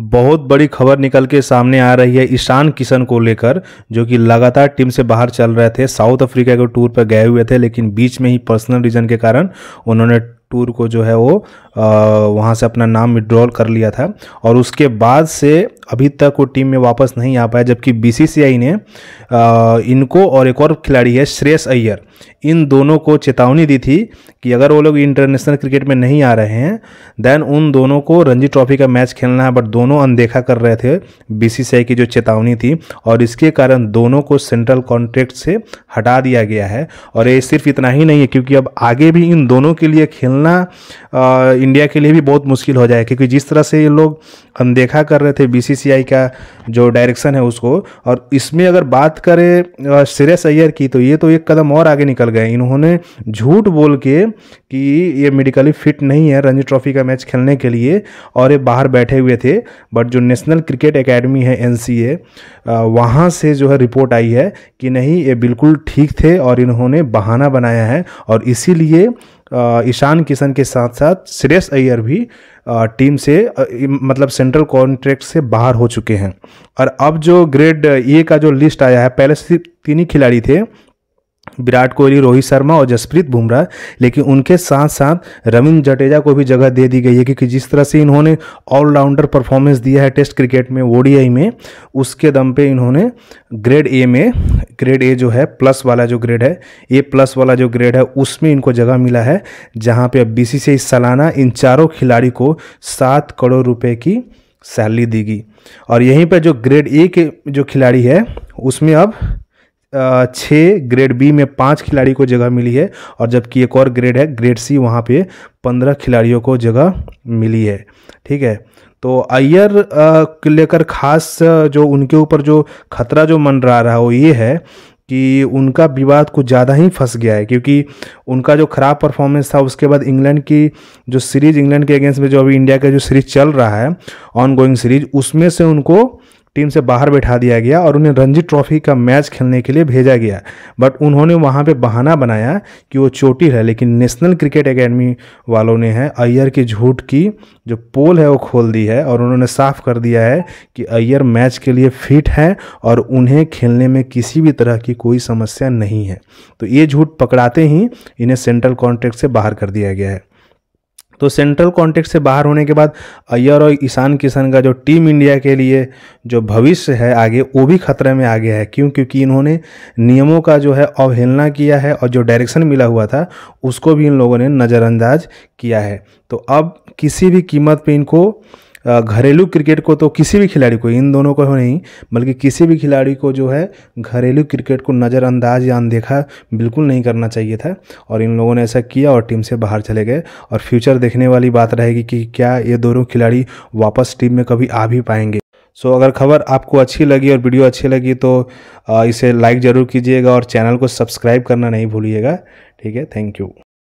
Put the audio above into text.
बहुत बड़ी खबर निकल के सामने आ रही है ईशान किशन को लेकर जो कि लगातार टीम से बाहर चल रहे थे साउथ अफ्रीका के टूर पर गए हुए थे लेकिन बीच में ही पर्सनल रीजन के कारण उन्होंने टूर को जो है वो वहाँ से अपना नाम विड्रॉल कर लिया था और उसके बाद से अभी तक वो टीम में वापस नहीं आ पाया जबकि बीसीसीआई ने इनको और एक और खिलाड़ी है श्रेयस अय्यर इन दोनों को चेतावनी दी थी कि अगर वो लोग इंटरनेशनल क्रिकेट में नहीं आ रहे हैं देन उन दोनों को रणजी ट्रॉफी का मैच खेलना है बट दोनों अनदेखा कर रहे थे आई की जो चेतावनी थी और इसके कारण दोनों को सेंट्रल कॉन्ट्रैक्ट से हटा दिया गया है और ये सिर्फ इतना ही नहीं है क्योंकि अब आगे भी इन दोनों के लिए खेलना निकलना आ, इंडिया के लिए भी बहुत मुश्किल हो जाए क्योंकि जिस तरह से ये लोग अनदेखा कर रहे थे बीसीसीआई का जो डायरेक्शन है उसको और इसमें अगर बात करें श्रेयस अय्यर की तो ये तो एक कदम और आगे निकल गए इन्होंने झूठ बोल के कि ये मेडिकली फिट नहीं है रणजी ट्रॉफी का मैच खेलने के लिए और ये बाहर बैठे हुए थे बट जो नेशनल क्रिकेट अकेडमी है एन वहाँ से जो है रिपोर्ट आई है कि नहीं ये बिल्कुल ठीक थे और इन्होंने बहाना बनाया है और इसीलिए ईशान किशन के साथ साथ श्रेयस अय्यर भी टीम से मतलब सेंट्रल कॉन्ट्रैक्ट से बाहर हो चुके हैं और अब जो ग्रेड ए का जो लिस्ट आया है पहले सिर्फ तीन ही खिलाड़ी थे विराट कोहली रोहित शर्मा और जसप्रीत बुमराह लेकिन उनके साथ साथ रविंद्र जडेजा को भी जगह दे दी गई है क्योंकि जिस तरह से इन्होंने ऑलराउंडर परफॉर्मेंस दिया है टेस्ट क्रिकेट में ओडीआई में उसके दम पे इन्होंने ग्रेड ए में ग्रेड ए जो है प्लस वाला जो ग्रेड है ए प्लस वाला जो ग्रेड है उसमें इनको जगह मिला है जहाँ पे अब बी सी सालाना इन चारों खिलाड़ी को सात करोड़ रुपये की सैलरी देगी और यहीं पर जो ग्रेड ए के जो खिलाड़ी है उसमें अब छः ग्रेड बी में पाँच खिलाड़ी को जगह मिली है और जबकि एक और ग्रेड है ग्रेड सी वहाँ पे पंद्रह खिलाड़ियों को जगह मिली है ठीक है तो अयर के लेकर खास जो उनके ऊपर जो खतरा जो मंडरा रहा है वो ये है कि उनका विवाद कुछ ज़्यादा ही फंस गया है क्योंकि उनका जो ख़राब परफॉर्मेंस था उसके बाद इंग्लैंड की जो सीरीज़ इंग्लैंड के अगेंस्ट में जो अभी इंडिया का जो सीरीज़ चल रहा है ऑन गोइंग सीरीज उसमें से उनको टीम से बाहर बैठा दिया गया और उन्हें रणजी ट्रॉफी का मैच खेलने के लिए भेजा गया बट उन्होंने वहाँ पे बहाना बनाया कि वो चोटी है लेकिन नेशनल क्रिकेट एकेडमी वालों ने है अय्यर की झूठ की जो पोल है वो खोल दी है और उन्होंने साफ कर दिया है कि अय्यर मैच के लिए फिट है और उन्हें खेलने में किसी भी तरह की कोई समस्या नहीं है तो ये झूठ पकड़ाते ही इन्हें सेंट्रल कॉन्ट्रैक्ट से बाहर कर दिया गया है तो सेंट्रल कॉन्टेक्ट से बाहर होने के बाद अय्यर और ईशान किशन का जो टीम इंडिया के लिए जो भविष्य है आगे वो भी खतरे में आ गया है क्यों क्योंकि इन्होंने नियमों का जो है अवहेलना किया है और जो डायरेक्शन मिला हुआ था उसको भी इन लोगों ने नज़रअंदाज किया है तो अब किसी भी कीमत पे इनको घरेलू क्रिकेट को तो किसी भी खिलाड़ी को इन दोनों को नहीं बल्कि किसी भी खिलाड़ी को जो है घरेलू क्रिकेट को नज़रअंदाज या अनदेखा बिल्कुल नहीं करना चाहिए था और इन लोगों ने ऐसा किया और टीम से बाहर चले गए और फ्यूचर देखने वाली बात रहेगी कि क्या ये दोनों खिलाड़ी वापस टीम में कभी आ भी पाएंगे सो अगर खबर आपको अच्छी लगी और वीडियो अच्छी लगी तो इसे लाइक ज़रूर कीजिएगा और चैनल को सब्सक्राइब करना नहीं भूलिएगा ठीक है थैंक यू